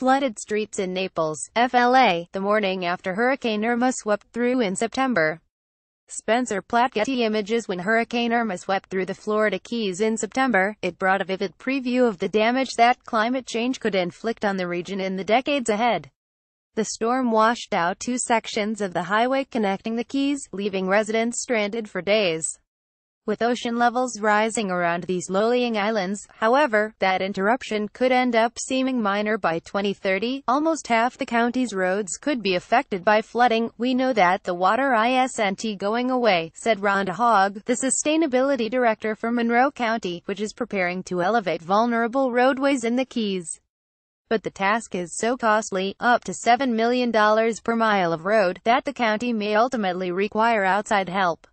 flooded streets in Naples, FLA, the morning after Hurricane Irma swept through in September. Spencer Platt Getty Images When Hurricane Irma swept through the Florida Keys in September, it brought a vivid preview of the damage that climate change could inflict on the region in the decades ahead. The storm washed out two sections of the highway connecting the Keys, leaving residents stranded for days. With ocean levels rising around these low-lying islands, however, that interruption could end up seeming minor by 2030. Almost half the county's roads could be affected by flooding. We know that the water isn't going away, said Rhonda Hogg, the sustainability director for Monroe County, which is preparing to elevate vulnerable roadways in the Keys but the task is so costly, up to $7 million per mile of road, that the county may ultimately require outside help.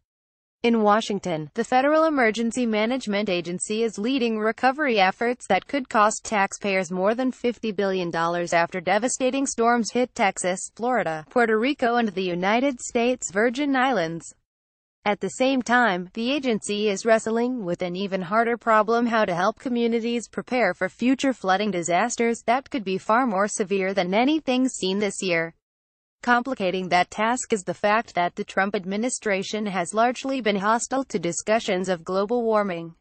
In Washington, the Federal Emergency Management Agency is leading recovery efforts that could cost taxpayers more than $50 billion after devastating storms hit Texas, Florida, Puerto Rico and the United States Virgin Islands. At the same time, the agency is wrestling with an even harder problem how to help communities prepare for future flooding disasters that could be far more severe than anything seen this year. Complicating that task is the fact that the Trump administration has largely been hostile to discussions of global warming.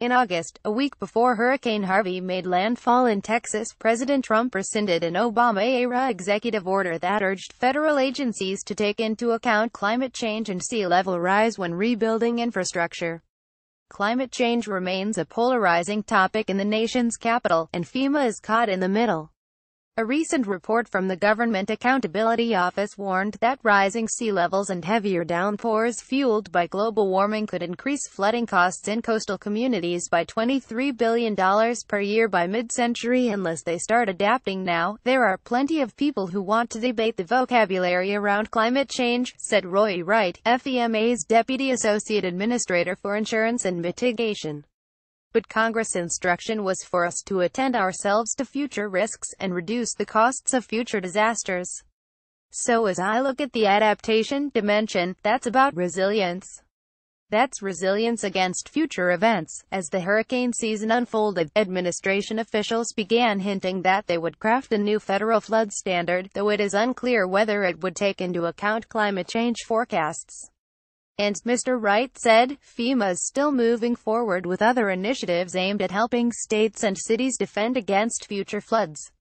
In August, a week before Hurricane Harvey made landfall in Texas, President Trump rescinded an Obama-era executive order that urged federal agencies to take into account climate change and sea level rise when rebuilding infrastructure. Climate change remains a polarizing topic in the nation's capital, and FEMA is caught in the middle. A recent report from the Government Accountability Office warned that rising sea levels and heavier downpours fueled by global warming could increase flooding costs in coastal communities by $23 billion per year by mid-century unless they start adapting now. There are plenty of people who want to debate the vocabulary around climate change, said Roy Wright, FEMA's Deputy Associate Administrator for Insurance and Mitigation but Congress' instruction was for us to attend ourselves to future risks and reduce the costs of future disasters. So as I look at the adaptation dimension, that's about resilience. That's resilience against future events. As the hurricane season unfolded, administration officials began hinting that they would craft a new federal flood standard, though it is unclear whether it would take into account climate change forecasts. And Mr. Wright said, FEMA is still moving forward with other initiatives aimed at helping states and cities defend against future floods.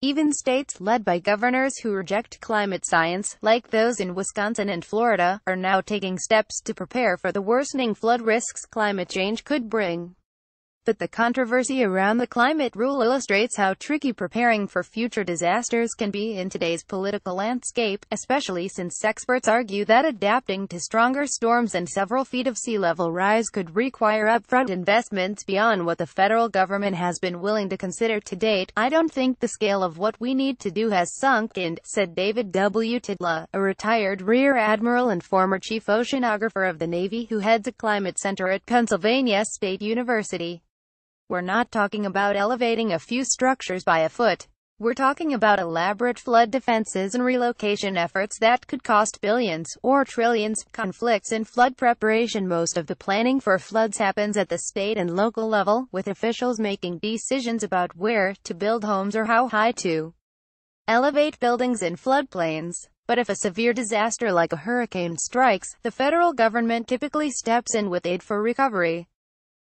Even states led by governors who reject climate science, like those in Wisconsin and Florida, are now taking steps to prepare for the worsening flood risks climate change could bring but the controversy around the climate rule illustrates how tricky preparing for future disasters can be in today's political landscape, especially since experts argue that adapting to stronger storms and several feet of sea level rise could require upfront investments beyond what the federal government has been willing to consider to date. I don't think the scale of what we need to do has sunk in, said David W. Tidla, a retired Rear Admiral and former Chief Oceanographer of the Navy who heads a climate center at Pennsylvania State University. We're not talking about elevating a few structures by a foot. We're talking about elaborate flood defenses and relocation efforts that could cost billions or trillions. Conflicts in flood preparation Most of the planning for floods happens at the state and local level, with officials making decisions about where to build homes or how high to elevate buildings in floodplains. But if a severe disaster like a hurricane strikes, the federal government typically steps in with aid for recovery.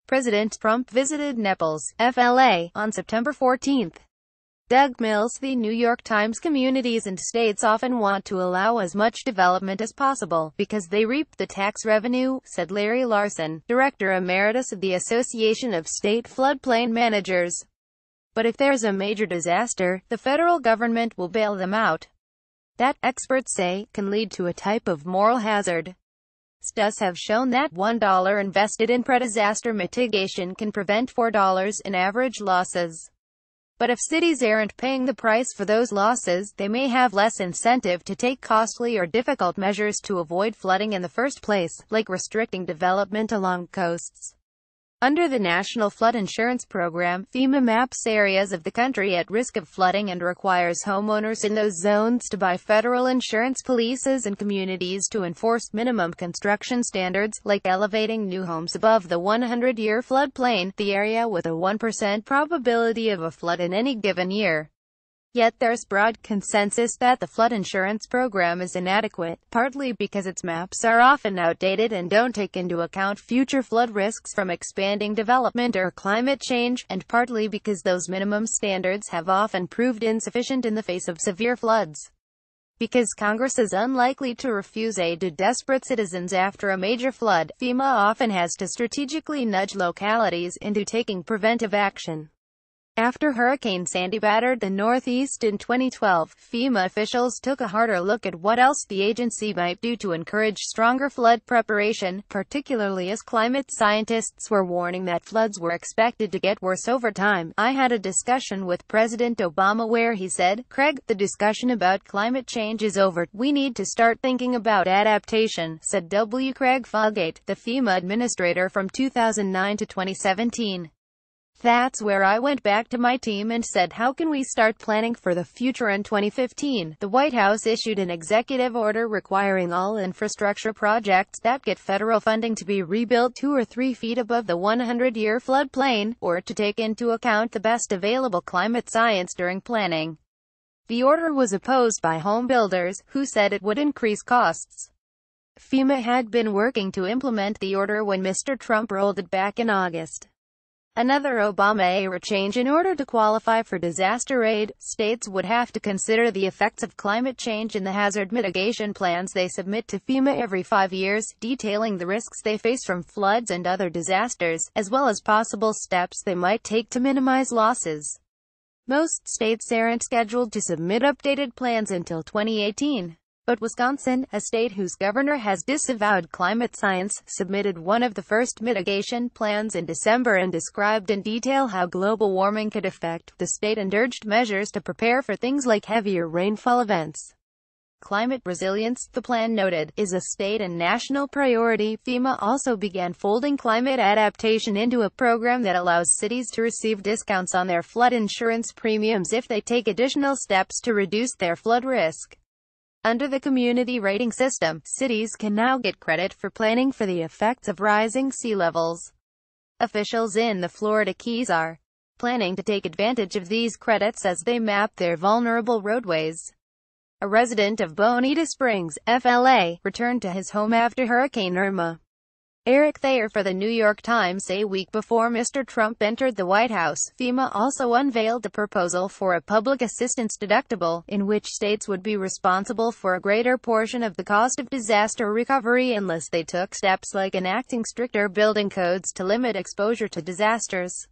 President Trump visited Naples, FLA, on September 14. Doug Mills The New York Times communities and states often want to allow as much development as possible, because they reap the tax revenue, said Larry Larson, Director Emeritus of the Association of State Floodplain Managers. But if there's a major disaster, the federal government will bail them out. That, experts say, can lead to a type of moral hazard. Studies have shown that $1 invested in pre-disaster mitigation can prevent $4 in average losses. But if cities aren't paying the price for those losses, they may have less incentive to take costly or difficult measures to avoid flooding in the first place, like restricting development along coasts. Under the National Flood Insurance Program, FEMA maps areas of the country at risk of flooding and requires homeowners in those zones to buy federal insurance policies and communities to enforce minimum construction standards, like elevating new homes above the 100-year floodplain, the area with a 1% probability of a flood in any given year. Yet there's broad consensus that the flood insurance program is inadequate, partly because its maps are often outdated and don't take into account future flood risks from expanding development or climate change, and partly because those minimum standards have often proved insufficient in the face of severe floods. Because Congress is unlikely to refuse aid to desperate citizens after a major flood, FEMA often has to strategically nudge localities into taking preventive action. After Hurricane Sandy battered the Northeast in 2012, FEMA officials took a harder look at what else the agency might do to encourage stronger flood preparation, particularly as climate scientists were warning that floods were expected to get worse over time. I had a discussion with President Obama where he said, Craig, the discussion about climate change is over. We need to start thinking about adaptation, said W. Craig Foggate, the FEMA administrator from 2009 to 2017. That's where I went back to my team and said how can we start planning for the future in 2015. The White House issued an executive order requiring all infrastructure projects that get federal funding to be rebuilt two or three feet above the 100-year floodplain, or to take into account the best available climate science during planning. The order was opposed by homebuilders, who said it would increase costs. FEMA had been working to implement the order when Mr. Trump rolled it back in August. Another Obama-era change in order to qualify for disaster aid, states would have to consider the effects of climate change in the hazard mitigation plans they submit to FEMA every five years, detailing the risks they face from floods and other disasters, as well as possible steps they might take to minimize losses. Most states aren't scheduled to submit updated plans until 2018. But Wisconsin, a state whose governor has disavowed climate science, submitted one of the first mitigation plans in December and described in detail how global warming could affect the state and urged measures to prepare for things like heavier rainfall events. Climate resilience, the plan noted, is a state and national priority. FEMA also began folding climate adaptation into a program that allows cities to receive discounts on their flood insurance premiums if they take additional steps to reduce their flood risk. Under the community rating system, cities can now get credit for planning for the effects of rising sea levels. Officials in the Florida Keys are planning to take advantage of these credits as they map their vulnerable roadways. A resident of Bonita Springs, FLA, returned to his home after Hurricane Irma. Eric Thayer for The New York Times a week before Mr. Trump entered the White House, FEMA also unveiled a proposal for a public assistance deductible, in which states would be responsible for a greater portion of the cost of disaster recovery unless they took steps like enacting stricter building codes to limit exposure to disasters.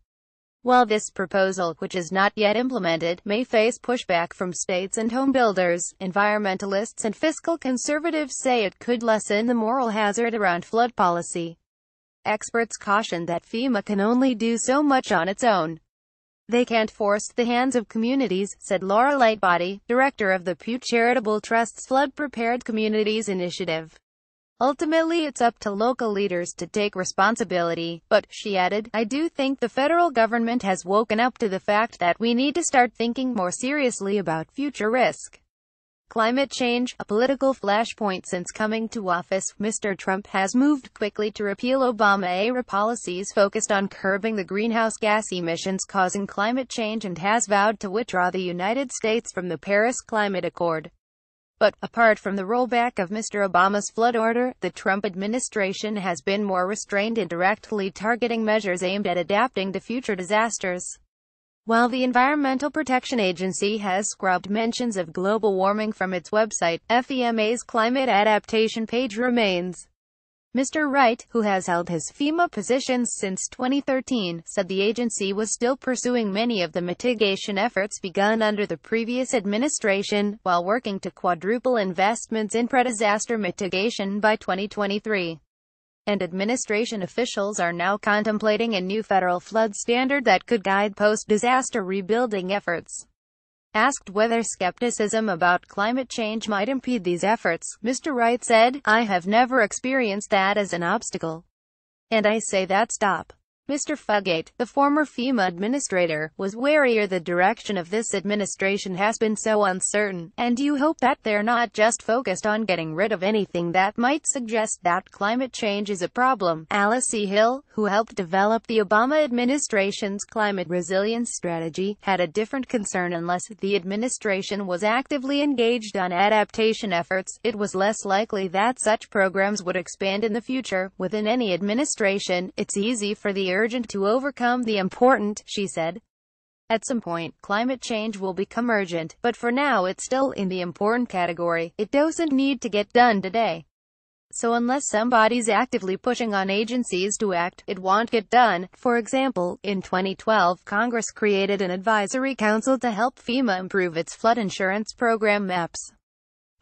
While this proposal, which is not yet implemented, may face pushback from states and homebuilders, environmentalists and fiscal conservatives say it could lessen the moral hazard around flood policy. Experts caution that FEMA can only do so much on its own. They can't force the hands of communities, said Laura Lightbody, director of the Pew Charitable Trust's Flood Prepared Communities Initiative. Ultimately it's up to local leaders to take responsibility, but, she added, I do think the federal government has woken up to the fact that we need to start thinking more seriously about future risk. Climate change, a political flashpoint since coming to office, Mr. Trump has moved quickly to repeal Obama-era policies focused on curbing the greenhouse gas emissions causing climate change and has vowed to withdraw the United States from the Paris Climate Accord. But, apart from the rollback of Mr. Obama's flood order, the Trump administration has been more restrained in directly targeting measures aimed at adapting to future disasters. While the Environmental Protection Agency has scrubbed mentions of global warming from its website, FEMA's climate adaptation page remains. Mr. Wright, who has held his FEMA positions since 2013, said the agency was still pursuing many of the mitigation efforts begun under the previous administration, while working to quadruple investments in pre-disaster mitigation by 2023. And administration officials are now contemplating a new federal flood standard that could guide post-disaster rebuilding efforts. Asked whether skepticism about climate change might impede these efforts, Mr. Wright said, I have never experienced that as an obstacle. And I say that stop. Mr. Fugate, the former FEMA administrator, was warier the direction of this administration has been so uncertain, and you hope that they're not just focused on getting rid of anything that might suggest that climate change is a problem. Alice E. Hill, who helped develop the Obama administration's climate resilience strategy, had a different concern unless the administration was actively engaged on adaptation efforts, it was less likely that such programs would expand in the future. Within any administration, it's easy for the urgent to overcome the important, she said. At some point, climate change will become urgent, but for now it's still in the important category. It doesn't need to get done today. So unless somebody's actively pushing on agencies to act, it won't get done. For example, in 2012, Congress created an advisory council to help FEMA improve its flood insurance program maps.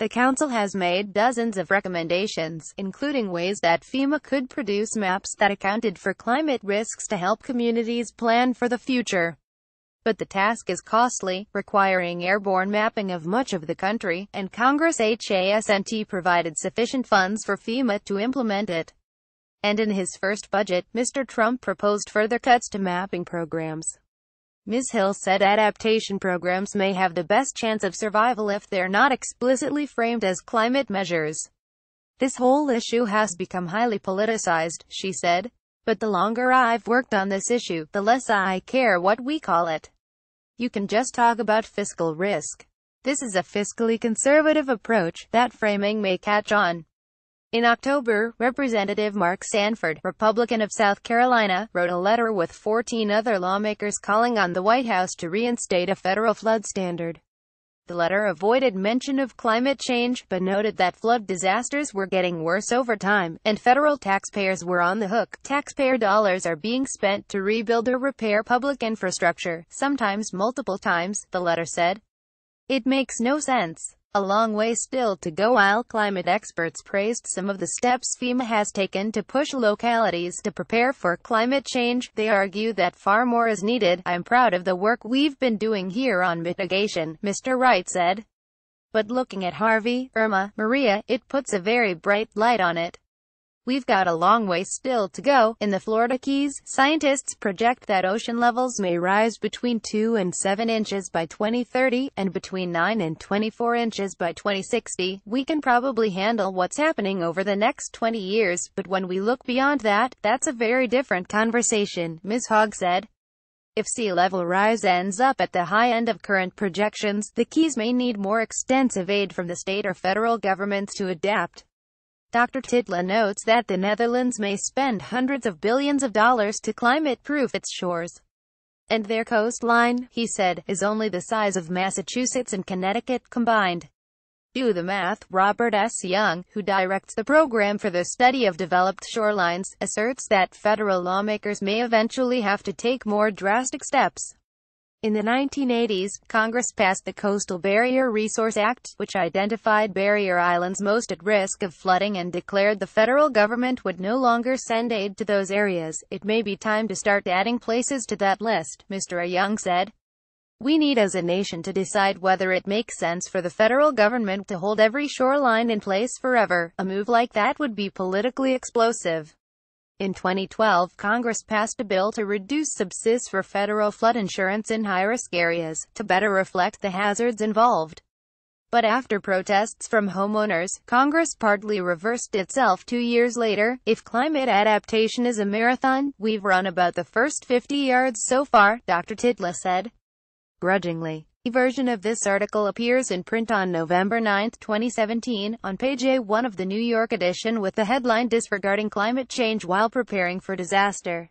The Council has made dozens of recommendations, including ways that FEMA could produce maps that accounted for climate risks to help communities plan for the future. But the task is costly, requiring airborne mapping of much of the country, and Congress HASNT provided sufficient funds for FEMA to implement it. And in his first budget, Mr. Trump proposed further cuts to mapping programs. Ms. Hill said adaptation programs may have the best chance of survival if they're not explicitly framed as climate measures. This whole issue has become highly politicized, she said. But the longer I've worked on this issue, the less I care what we call it. You can just talk about fiscal risk. This is a fiscally conservative approach, that framing may catch on. In October, Representative Mark Sanford, Republican of South Carolina, wrote a letter with 14 other lawmakers calling on the White House to reinstate a federal flood standard. The letter avoided mention of climate change, but noted that flood disasters were getting worse over time, and federal taxpayers were on the hook. Taxpayer dollars are being spent to rebuild or repair public infrastructure, sometimes multiple times, the letter said. It makes no sense. A long way still to go while climate experts praised some of the steps FEMA has taken to push localities to prepare for climate change, they argue that far more is needed. I'm proud of the work we've been doing here on mitigation, Mr. Wright said. But looking at Harvey, Irma, Maria, it puts a very bright light on it. We've got a long way still to go. In the Florida Keys, scientists project that ocean levels may rise between 2 and 7 inches by 2030, and between 9 and 24 inches by 2060. We can probably handle what's happening over the next 20 years, but when we look beyond that, that's a very different conversation, Ms. Hogg said. If sea level rise ends up at the high end of current projections, the Keys may need more extensive aid from the state or federal governments to adapt. Dr. Titla notes that the Netherlands may spend hundreds of billions of dollars to climate-proof its shores. And their coastline, he said, is only the size of Massachusetts and Connecticut combined. Do the math, Robert S. Young, who directs the program for the study of developed shorelines, asserts that federal lawmakers may eventually have to take more drastic steps. In the 1980s, Congress passed the Coastal Barrier Resource Act, which identified barrier islands most at risk of flooding and declared the federal government would no longer send aid to those areas. It may be time to start adding places to that list, Mr. Young said. We need as a nation to decide whether it makes sense for the federal government to hold every shoreline in place forever. A move like that would be politically explosive. In 2012, Congress passed a bill to reduce subsidies for federal flood insurance in high-risk areas, to better reflect the hazards involved. But after protests from homeowners, Congress partly reversed itself two years later. If climate adaptation is a marathon, we've run about the first 50 yards so far, Dr. Titla said. Grudgingly. A version of this article appears in print on November 9, 2017, on page A1 of the New York edition with the headline Disregarding Climate Change While Preparing for Disaster.